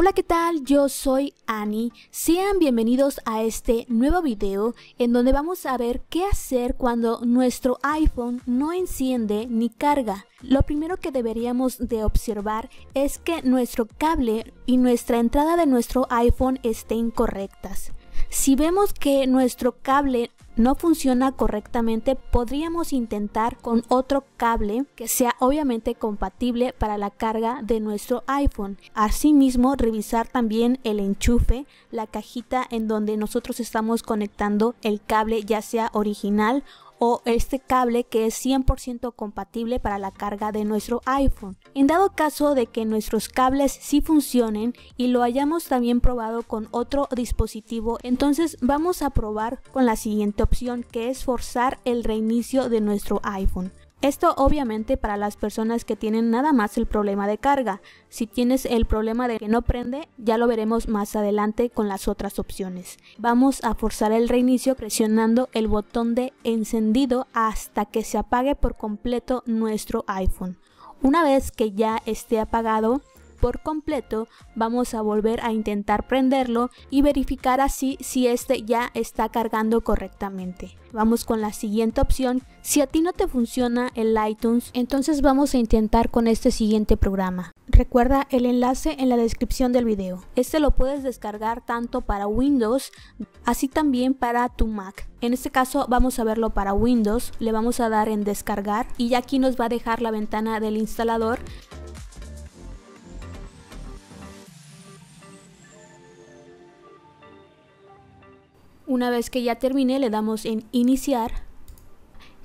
Hola, ¿qué tal? Yo soy Annie. Sean bienvenidos a este nuevo video en donde vamos a ver qué hacer cuando nuestro iPhone no enciende ni carga. Lo primero que deberíamos de observar es que nuestro cable y nuestra entrada de nuestro iPhone estén correctas. Si vemos que nuestro cable no funciona correctamente, podríamos intentar con otro cable que sea obviamente compatible para la carga de nuestro iPhone. Asimismo, revisar también el enchufe, la cajita en donde nosotros estamos conectando el cable ya sea original o este cable que es 100% compatible para la carga de nuestro iPhone. En dado caso de que nuestros cables sí funcionen y lo hayamos también probado con otro dispositivo, entonces vamos a probar con la siguiente opción que es forzar el reinicio de nuestro iPhone. Esto obviamente para las personas que tienen nada más el problema de carga. Si tienes el problema de que no prende, ya lo veremos más adelante con las otras opciones. Vamos a forzar el reinicio presionando el botón de encendido hasta que se apague por completo nuestro iPhone. Una vez que ya esté apagado, por completo, vamos a volver a intentar prenderlo y verificar así si este ya está cargando correctamente. Vamos con la siguiente opción. Si a ti no te funciona el iTunes, entonces vamos a intentar con este siguiente programa. Recuerda el enlace en la descripción del video. Este lo puedes descargar tanto para Windows, así también para tu Mac. En este caso vamos a verlo para Windows, le vamos a dar en descargar y ya aquí nos va a dejar la ventana del instalador Una vez que ya termine le damos en iniciar.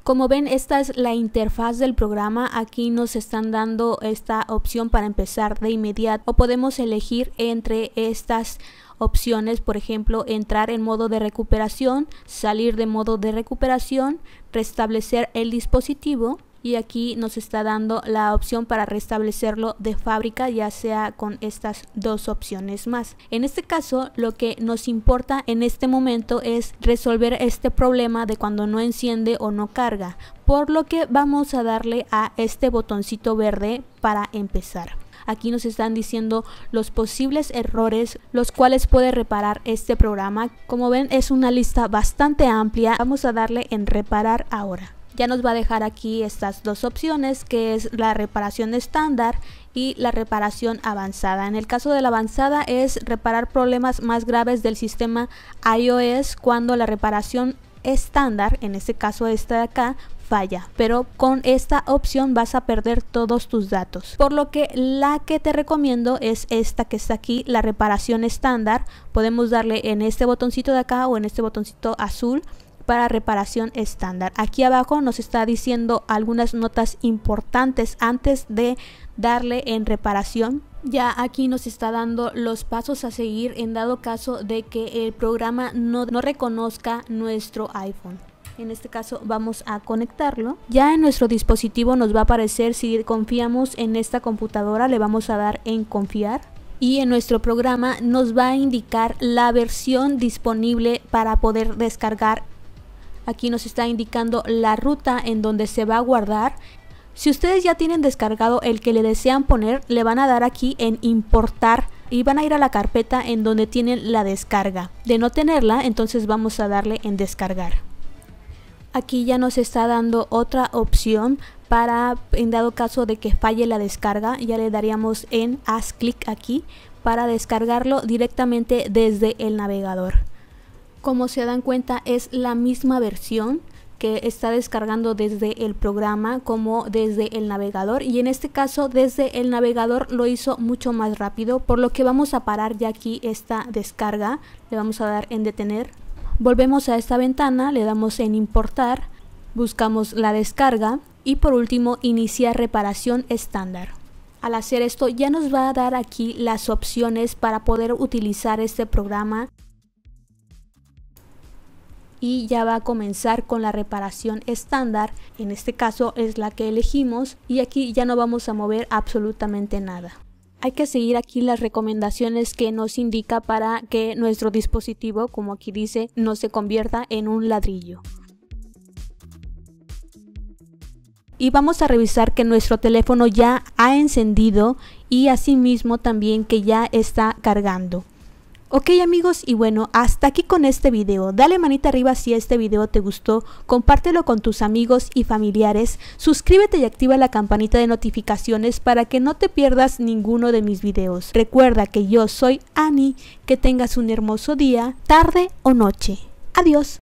Como ven esta es la interfaz del programa, aquí nos están dando esta opción para empezar de inmediato o podemos elegir entre estas opciones, por ejemplo, entrar en modo de recuperación, salir de modo de recuperación, restablecer el dispositivo y aquí nos está dando la opción para restablecerlo de fábrica ya sea con estas dos opciones más en este caso lo que nos importa en este momento es resolver este problema de cuando no enciende o no carga por lo que vamos a darle a este botoncito verde para empezar Aquí nos están diciendo los posibles errores los cuales puede reparar este programa. Como ven es una lista bastante amplia. Vamos a darle en reparar ahora ya nos va a dejar aquí estas dos opciones que es la reparación estándar y la reparación avanzada. En el caso de la avanzada es reparar problemas más graves del sistema iOS cuando la reparación estándar, en este caso esta de acá, falla, pero con esta opción vas a perder todos tus datos. Por lo que la que te recomiendo es esta que está aquí, la reparación estándar. Podemos darle en este botoncito de acá o en este botoncito azul para reparación estándar. Aquí abajo nos está diciendo algunas notas importantes antes de darle en reparación. Ya aquí nos está dando los pasos a seguir en dado caso de que el programa no, reconozca nuestro iPhone. En este caso vamos a conectarlo. Ya en nuestro dispositivo nos va a aparecer si confiamos en esta computadora, le vamos a dar en confiar y en nuestro programa nos va a indicar la versión disponible para poder descargar Aquí nos está indicando la ruta en donde se va a guardar. Si ustedes ya tienen descargado el que le desean poner, le van a dar aquí en importar y van a ir a la carpeta en donde tienen la descarga. De no tenerla, entonces vamos a darle en descargar. Aquí ya nos está dando otra opción para, en dado caso de que falle la descarga, ya le daríamos en haz clic aquí para descargarlo directamente desde el navegador. Como se dan cuenta, es la misma versión que está descargando desde el programa como desde el navegador y en este caso desde el navegador lo hizo mucho más rápido por lo que vamos a parar ya aquí esta descarga le vamos a dar en detener volvemos a esta ventana le damos en importar buscamos la descarga y por último iniciar reparación estándar al hacer esto ya nos va a dar aquí las opciones para poder utilizar este programa y ya va a comenzar con la reparación estándar, en este caso es la que elegimos y aquí ya no vamos a mover absolutamente nada. Hay que seguir aquí las recomendaciones que nos indica para que nuestro dispositivo, como aquí dice, no se convierta en un ladrillo. y vamos a revisar que nuestro teléfono ya ha encendido y asimismo también que ya está cargando. Ok amigos y bueno, hasta aquí con este video. Dale manita arriba si este video te gustó, compártelo con tus amigos y familiares, suscríbete y activa la campanita de notificaciones para que no te pierdas ninguno de mis videos. Recuerda que yo soy Ani, que tengas un hermoso día, tarde o noche. Adiós.